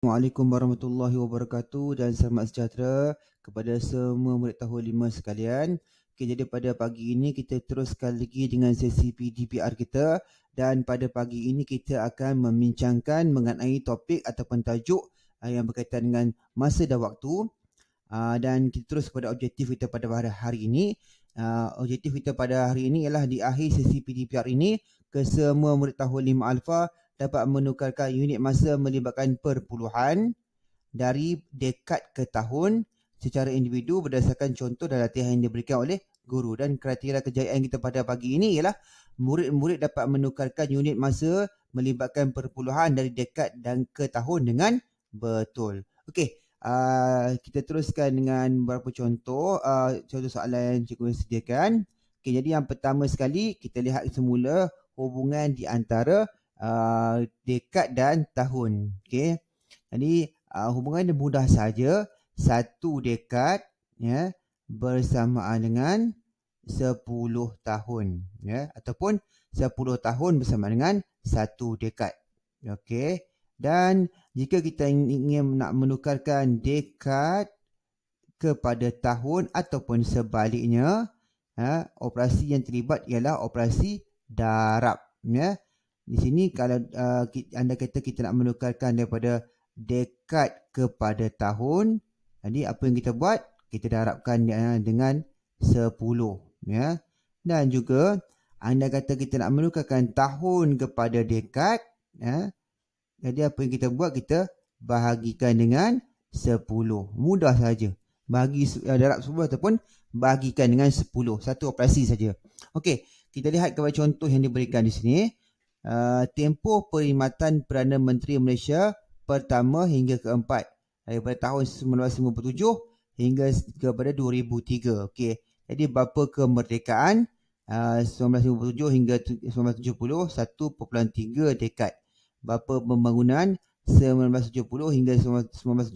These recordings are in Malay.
Assalamualaikum warahmatullahi wabarakatuh dan selamat sejahtera kepada semua murid tahun 5 sekalian. Okay, jadi pada pagi ini kita teruskan lagi dengan sesi PDPR kita dan pada pagi ini kita akan membincangkan mengenai topik ataupun tajuk ah, yang berkaitan dengan masa dan waktu ah, dan kita terus kepada objektif kita pada hari ini. Ah, objektif kita pada hari ini ialah di akhir sesi PDPR ini kesemua murid tahun 5 Alfa dapat menukarkan unit masa melibatkan perpuluhan dari dekad ke tahun secara individu berdasarkan contoh dan latihan yang diberikan oleh guru dan kriteria kejayaan kita pada pagi ini ialah murid-murid dapat menukarkan unit masa melibatkan perpuluhan dari dekad dan ke tahun dengan betul. Okey, uh, kita teruskan dengan beberapa contoh uh, contoh soalan yang cikgu sediakan. Okey, jadi yang pertama sekali kita lihat semula hubungan di antara uh, dekad dan tahun. Okay. Jadi uh, hubungan dia mudah saja. Satu dekad ya, bersamaan dengan 10 tahun. Ya, ataupun 10 tahun bersama dengan satu dekad. Okay. Dan jika kita ingin nak menukarkan dekad kepada tahun ataupun sebaliknya, ya, operasi yang terlibat ialah operasi darab. Ya. Di sini kalau uh, anda kata kita nak menukarkan daripada dekad kepada tahun, jadi apa yang kita buat? Kita darabkan uh, dengan 10, ya. Dan juga anda kata kita nak menukarkan tahun kepada dekad, ya. Jadi apa yang kita buat? Kita bahagikan dengan 10. Mudah saja. Bagi uh, darab sebuah ataupun bahagikan dengan 10. Satu operasi saja. Okey, kita lihat kepada contoh yang diberikan di sini uh, tempoh perkhidmatan Perdana Menteri Malaysia pertama hingga keempat daripada tahun 1957 hingga kepada 2003. Okey. Jadi bapa kemerdekaan ah, uh, 1957 hingga 1970 1.3 dekad. Bapa pembangunan 1970 hingga 1976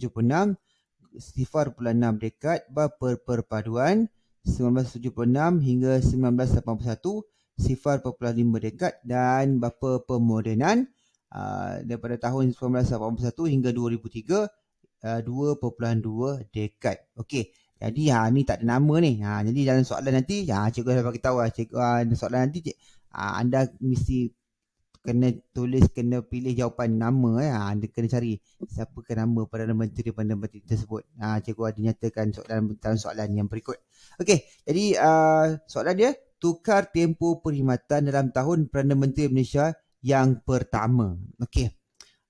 sifar 0.6 dekad. Bapa perpaduan 1976 hingga 1981 sifar perpuluhan 5 dekad dan bapa pemodenan uh, daripada tahun 1981 hingga 2003 uh, 2.2 dekad. Okey. Jadi ha ni tak ada nama ni. Ha jadi dalam soalan nanti ya ha, cikgu dah bagi tahu ah cikgu ha, dalam soalan nanti cik, ha, anda mesti kena tulis kena pilih jawapan nama eh. Ha, anda kena cari siapa ke nama perdana menteri perdana menteri tersebut. Ha, cikgu ada nyatakan soalan dalam soalan yang berikut. Okey, jadi uh, soalan dia tukar tempoh perkhidmatan dalam tahun Perdana Menteri Malaysia yang pertama. Okey.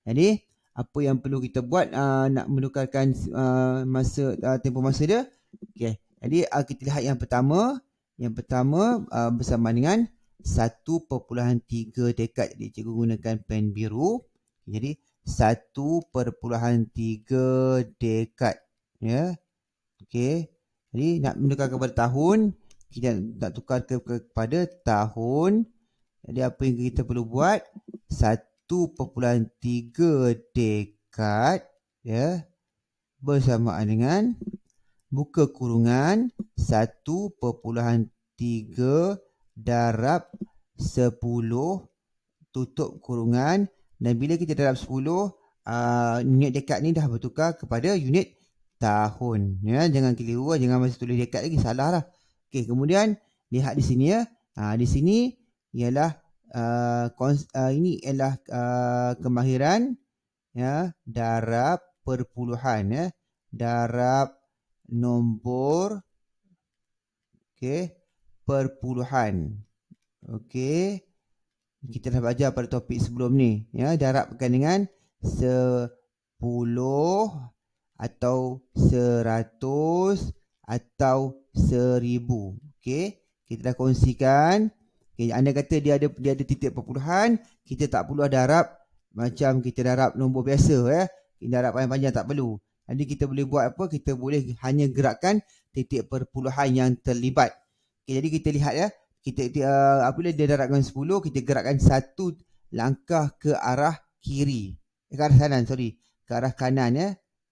Jadi apa yang perlu kita buat uh, nak menukarkan uh, masa uh, tempoh masa dia? Okey. Jadi uh, kita lihat yang pertama, yang pertama uh, bersama dengan 1.3 dekad. Jadi cikgu gunakan pen biru. Jadi 1.3 dekad ya. Yeah. Okey. Jadi nak menukar kepada tahun kita nak tukar ke, kepada tahun jadi apa yang kita perlu buat 1.3 dekad ya bersamaan dengan buka kurungan 1.3 darab 10 tutup kurungan dan bila kita darab 10 uh, unit dekad ni dah bertukar kepada unit tahun ya jangan keliru jangan masih tulis dekad lagi salah lah Okey, kemudian lihat di sini ya. Ha, di sini ialah uh, uh, ini ialah uh, kemahiran ya darab perpuluhan ya. Darab nombor okey perpuluhan. Okey. Kita dah belajar pada topik sebelum ni ya darabkan dengan 10 atau 100 atau seribu. Okey. Kita dah kongsikan. Okey. Anda kata dia ada dia ada titik perpuluhan. Kita tak perlu ada harap. Macam kita darab nombor biasa. ya? Kita darab panjang-panjang tak perlu. Jadi kita boleh buat apa? Kita boleh hanya gerakkan titik perpuluhan yang terlibat. Okay, jadi kita lihat ya. Kita, kita uh, apabila dia darabkan 10, kita gerakkan satu langkah ke arah kiri. Eh, ke arah kanan, sorry. Ke arah kanan ya.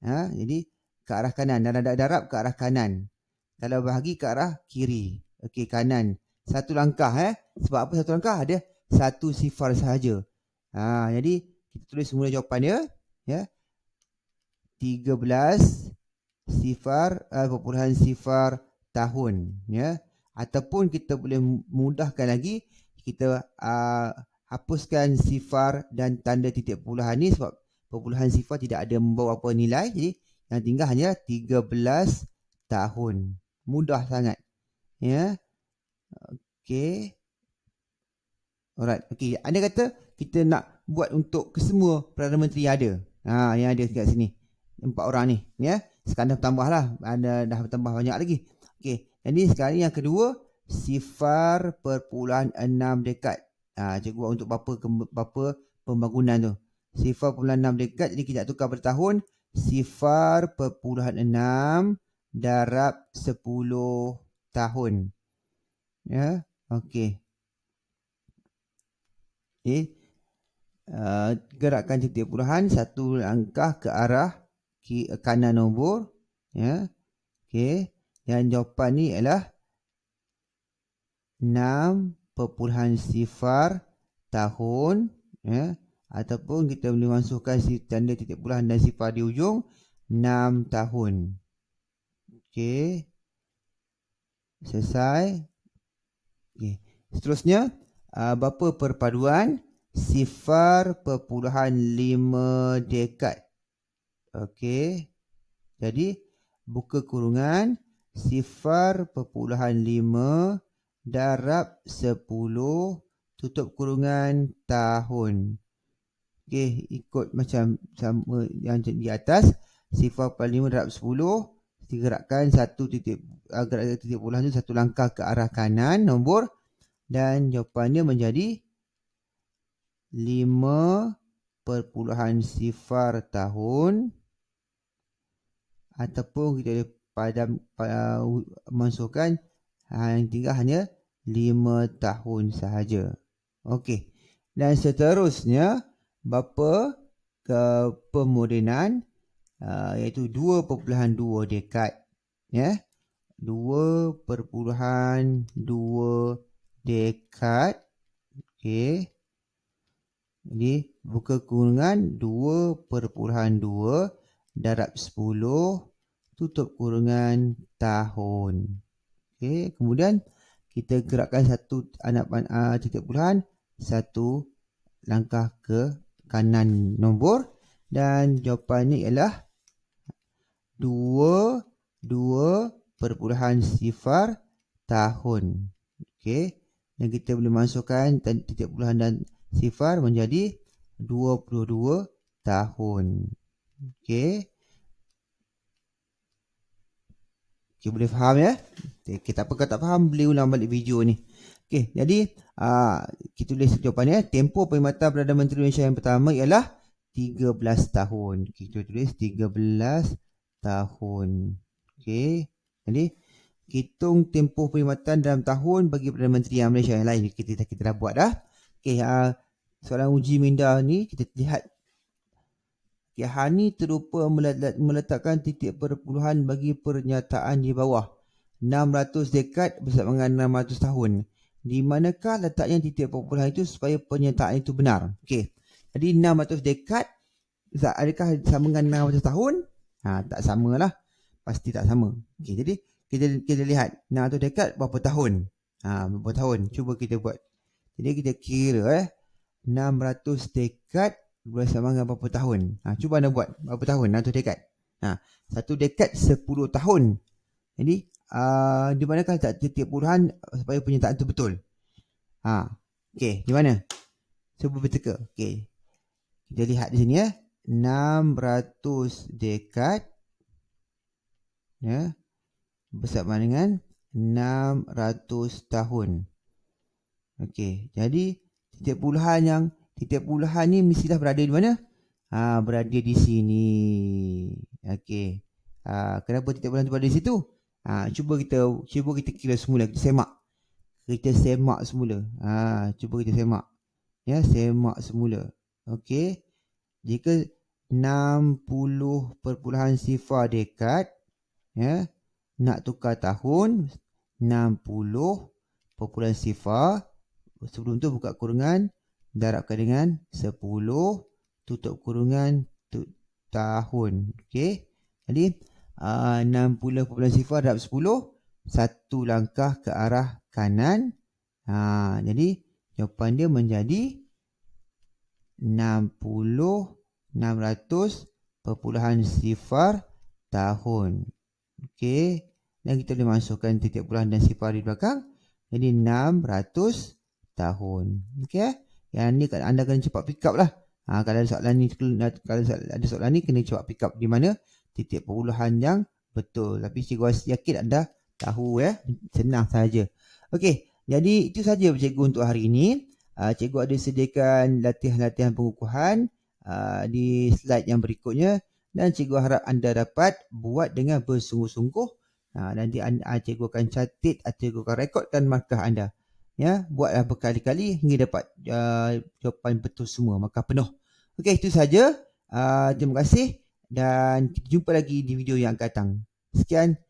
Ha, jadi ke arah kanan. Dan ada darab ke arah kanan kalau bahagi ke arah kiri okey kanan satu langkah eh sebab apa satu langkah ada satu sifar sahaja ha jadi kita tulis semula jawapan dia ya 13 sifar uh, perpuluhan sifar tahun ya ataupun kita boleh mudahkan lagi kita uh, hapuskan sifar dan tanda titik perpuluhan ni sebab perpuluhan sifar tidak ada membawa apa nilai jadi yang tinggal hanya 13 tahun mudah sangat. Ya. Yeah. Okey. Alright. Okey, anda kata kita nak buat untuk kesemua Perdana Menteri yang ada. Ha, yang ada dekat sini. Empat orang ni. Ya. Yeah. Sekarang tambah lah. Ada dah bertambah banyak lagi. Okey. Jadi sekarang yang kedua. Sifar perpuluhan enam dekat. Ha, cikgu buat untuk berapa, berapa pembangunan tu. Sifar perpuluhan enam dekat. Jadi kita tukar bertahun. Sifar perpuluhan enam darab 10 tahun. Ya, okey. Okay. Uh, eh, gerakkan titik puluhan satu langkah ke arah ki, kanan nombor. Ya, okey. Yang jawapan ni ialah 6 perpuluhan sifar tahun. Ya, ataupun kita boleh masukkan tanda titik puluhan dan sifar di ujung 6 tahun. Okey. Selesai. Okey. Seterusnya, uh, berapa perpaduan sifar perpuluhan lima dekad? Okey. Jadi, buka kurungan sifar perpuluhan lima darab sepuluh tutup kurungan tahun. Okey, ikut macam sama yang di atas. Sifar perpuluhan lima darab sepuluh digerakkan satu titik ah, gerak titik bola tu satu langkah ke arah kanan nombor dan jawapannya menjadi 5 sifar tahun ataupun kita boleh padam uh, masukkan ah, yang tinggal hanya 5 tahun sahaja. Okey. Dan seterusnya bapa ke pemodenan uh, iaitu 2.2 dekad ya yeah? 2.2 dekad okey jadi buka kurungan 2.2 darab 10 tutup kurungan tahun okey kemudian kita gerakkan satu anak panah titik puluhan satu langkah ke kanan nombor dan jawapannya ialah dua dua perpuluhan sifar tahun. Okey. Dan kita boleh masukkan titik puluhan dan sifar menjadi 22 tahun. Okey. Okey boleh faham ya? Okay, kita apa kata faham boleh ulang balik video ni. Okey, jadi aa, ah, kita tulis jawapan ya. Tempoh perkhidmatan Perdana Menteri Malaysia yang pertama ialah 13 tahun. kita tulis 13 tahun tahun. Okey. Jadi hitung tempoh perkhidmatan dalam tahun bagi Perdana Menteri yang Malaysia yang lain kita kita, kita dah buat dah. Okey, uh, soalan uji minda ni kita lihat Kehani terlupa meletakkan titik perpuluhan bagi pernyataan di bawah 600 dekad bersama dengan 600 tahun. Di manakah letaknya titik perpuluhan itu supaya pernyataan itu benar? Okey. Jadi 600 dekad adakah sama dengan 600 tahun Ha, tak sama lah Pasti tak sama. Okay, jadi kita kita lihat nak tu dekat berapa tahun. Ha, berapa tahun. Cuba kita buat. Jadi kita kira eh. 600 dekat bersama dengan berapa tahun. Ha, cuba anda buat. Berapa tahun 600 dekat. Ha, satu dekat 10 tahun. Jadi uh, di mana kan tak titik puluhan supaya penyataan tu betul. Ha, okay, di mana? Cuba berteka. Okay. Kita lihat di sini eh. 600 dekat, ya bersama dengan 600 tahun okey jadi titik puluhan yang titik puluhan ni mestilah berada di mana ha berada di sini okey ha, kenapa titik bulan tu berada di situ ha cuba kita cuba kita kira semula kita semak kita semak semula ha cuba kita semak ya semak semula okey jika 60 sifar dekad ya nak tukar tahun 60 sifar sebelum tu buka kurungan darabkan dengan 10 tutup kurungan tu, tahun okey jadi ah, uh, 60 sifar darab 10 satu langkah ke arah kanan ha, jadi jawapan dia menjadi 60 60 perpuluhan sifar tahun. Okey. Dan kita boleh masukkan titik puluhan dan sifar di belakang. Jadi 600 tahun. Okey. Yang ni anda kena cepat pick up lah. Ha, kalau ada soalan ni, kalau ada soalan ni kena cepat pick up di mana titik perpuluhan yang betul. Tapi cikgu rasa yakin anda tahu ya. Senang saja. Okey. Jadi itu saja cikgu untuk hari ini uh, cikgu ada sediakan latihan-latihan pengukuhan uh, di slide yang berikutnya dan cikgu harap anda dapat buat dengan bersungguh-sungguh uh, nanti anda, uh, cikgu akan catit atau cikgu akan rekodkan markah anda ya buatlah berkali-kali hingga dapat uh, jawapan betul semua maka penuh okey itu saja uh, terima kasih dan kita jumpa lagi di video yang akan datang sekian